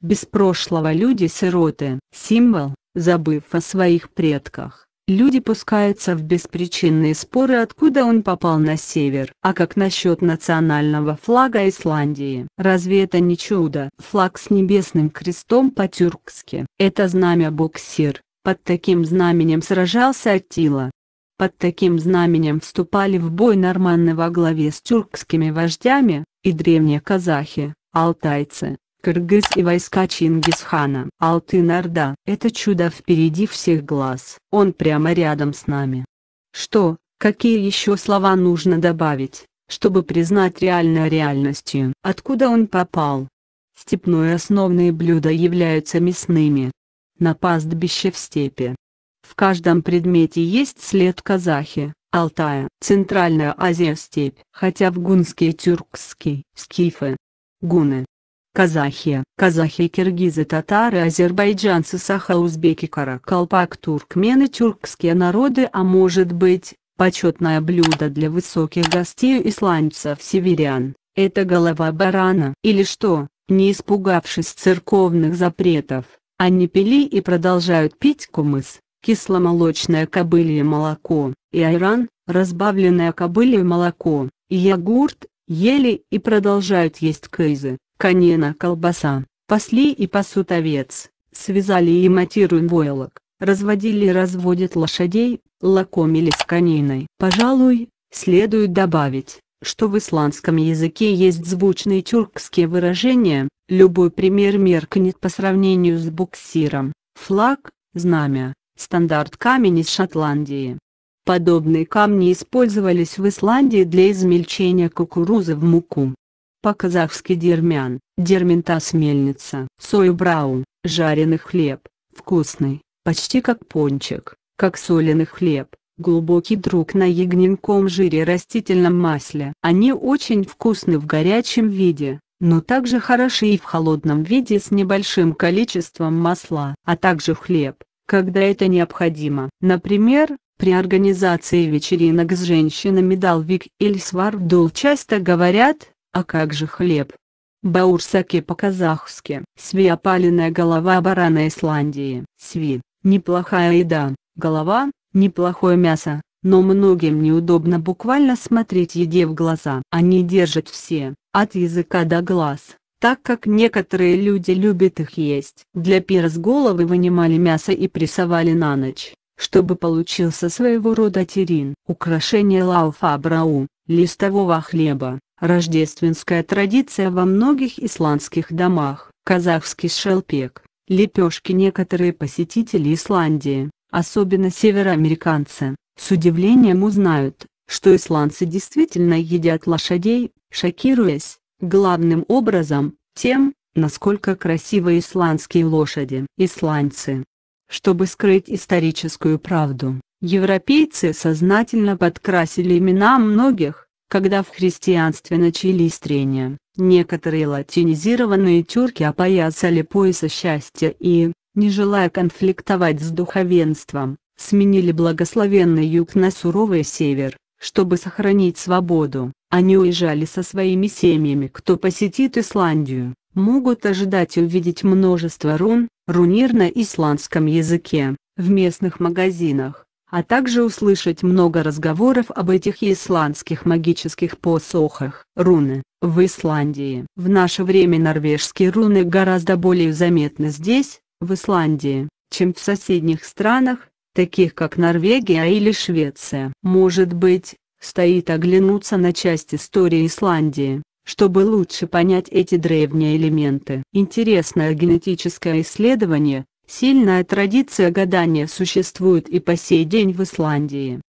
Без прошлого люди сироты. Символ, забыв о своих предках, люди пускаются в беспричинные споры откуда он попал на север. А как насчет национального флага Исландии? Разве это не чудо? Флаг с небесным крестом по-тюркски. Это знамя буксир. Под таким знаменем сражался Атила. Под таким знаменем вступали в бой норманны во главе с тюркскими вождями, и древние казахи, алтайцы, Кыргыз и войска Чингисхана. Алтын Орда. Это чудо впереди всех глаз. Он прямо рядом с нами. Что, какие еще слова нужно добавить, чтобы признать реальное реальностью? Откуда он попал? Степное основные блюда являются мясными. На пастбище в степи. В каждом предмете есть след казахи, Алтая, Центральная Азия степь, хотя в гунские тюркские, скифы, гуны, казахи, казахи, и киргизы, татары, азербайджанцы, саха, узбеки, каракалпак, туркмены, тюркские народы, а может быть, почетное блюдо для высоких гостей исландцев-северян, это голова барана. Или что, не испугавшись церковных запретов, они пили и продолжают пить кумыс, кисломолочное кобылье молоко, и айран, разбавленное кобылье молоко, и йогурт, ели и продолжают есть кейзы конена колбаса, пасли и пасут овец, связали и матируем войлок, разводили и разводят лошадей, лакомились кониной. Пожалуй, следует добавить, что в исландском языке есть звучные тюркские выражения, любой пример меркнет по сравнению с буксиром, флаг, знамя, стандарт камень из Шотландии. Подобные камни использовались в Исландии для измельчения кукурузы в муку по-казахски дермян, дерментас мельница. Сою браун, жареный хлеб, вкусный, почти как пончик, как соленый хлеб, глубокий друг на ягненком жире растительном масле. Они очень вкусны в горячем виде, но также хороши и в холодном виде с небольшим количеством масла, а также хлеб, когда это необходимо. Например, при организации вечеринок с женщинами Далвик или Свардул часто говорят, а как же хлеб? Баурсаки по-казахски. Сви опаленная голова барана Исландии. Сви – неплохая еда, голова – неплохое мясо, но многим неудобно буквально смотреть еде в глаза. Они держат все, от языка до глаз, так как некоторые люди любят их есть. Для пира с головы вынимали мясо и прессовали на ночь, чтобы получился своего рода терин. Украшение лауфа брау, листового хлеба, Рождественская традиция во многих исландских домах. Казахский шелпек, лепешки Некоторые посетители Исландии, особенно североамериканцы, с удивлением узнают, что исландцы действительно едят лошадей, шокируясь, главным образом, тем, насколько красивы исландские лошади. Исландцы. Чтобы скрыть историческую правду, европейцы сознательно подкрасили имена многих, когда в христианстве начались трения, некоторые латинизированные тюрки опоясали пояса счастья и, не желая конфликтовать с духовенством, сменили благословенный юг на суровый север, чтобы сохранить свободу. Они уезжали со своими семьями. Кто посетит Исландию, могут ожидать увидеть множество рун, рунир на исландском языке, в местных магазинах, а также услышать много разговоров об этих исландских магических посохах. Руны в Исландии. В наше время норвежские руны гораздо более заметны здесь, в Исландии, чем в соседних странах, таких как Норвегия или Швеция. Может быть, стоит оглянуться на часть истории Исландии, чтобы лучше понять эти древние элементы. Интересное генетическое исследование, Сильная традиция гадания существует и по сей день в Исландии.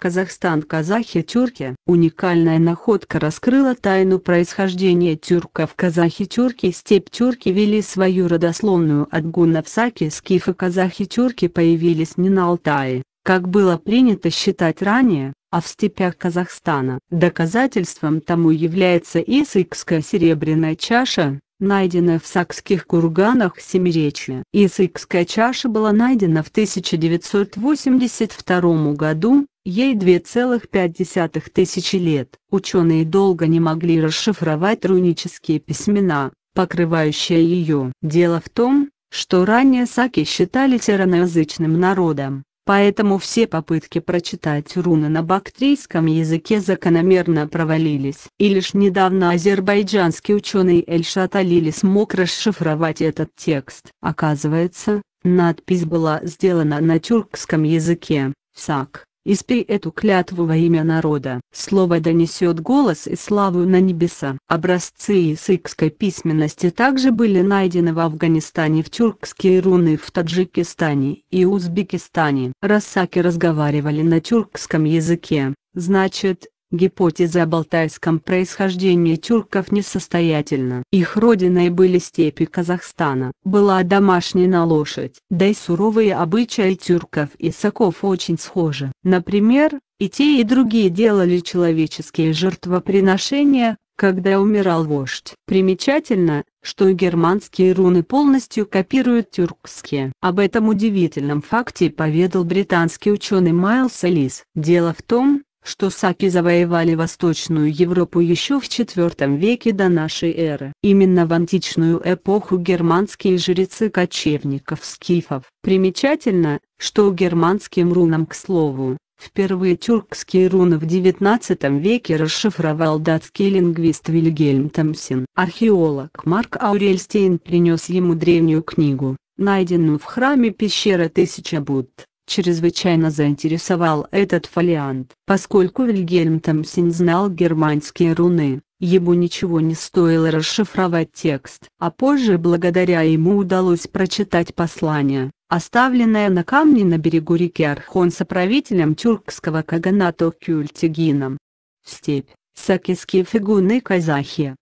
Казахстан, казахи, тюрки. Уникальная находка раскрыла тайну происхождения тюрков. Казахи, тюрки, степь тюрки вели свою родословную от гуннов саки, скифы, казахи, тюрки появились не на Алтае, как было принято считать ранее, а в степях Казахстана. Доказательством тому является Исыкская серебряная чаша, найденная в сакских курганах Семиречья. Исыкская чаша была найдена в 1982 году, ей 2,5 тысячи лет. Ученые долго не могли расшифровать рунические письмена, покрывающие ее. Дело в том, что ранее саки считали ироноязычным народом поэтому все попытки прочитать руны на бактрийском языке закономерно провалились. И лишь недавно азербайджанский ученый Эльшат Алили смог расшифровать этот текст. Оказывается, надпись была сделана на тюркском языке, сак Испей эту клятву во имя народа. Слово донесет голос и славу на небеса. Образцы иесыкской письменности также были найдены в Афганистане в тюркские руны в Таджикистане и Узбекистане. Расаки разговаривали на тюркском языке, значит, Гипотеза о балтайском происхождении тюрков несостоятельна. Их родиной были степи Казахстана. Была домашняя лошадь. Да и суровые обычаи тюрков и саков очень схожи. Например, и те и другие делали человеческие жертвоприношения, когда умирал вождь. Примечательно, что и германские руны полностью копируют тюркские. Об этом удивительном факте поведал британский ученый Майлс Элис. Дело в том, что саки завоевали Восточную Европу еще в IV веке до нашей эры. Именно в античную эпоху германские жрецы кочевников-скифов. Примечательно, что германским рунам к слову, Впервые тюркские руны в XIX веке расшифровал датский лингвист Вильгельм Томсин. Археолог Марк Аурельстейн принес ему древнюю книгу, найденную в храме пещеры Тысяча Будд чрезвычайно заинтересовал этот фолиант. Поскольку Вильгельм Томсин знал германские руны, ему ничего не стоило расшифровать текст. А позже благодаря ему удалось прочитать послание, оставленное на камне на берегу реки Архон соправителем тюркского каганата Кюльтигином. Степь, Сакиские фигуны казахи,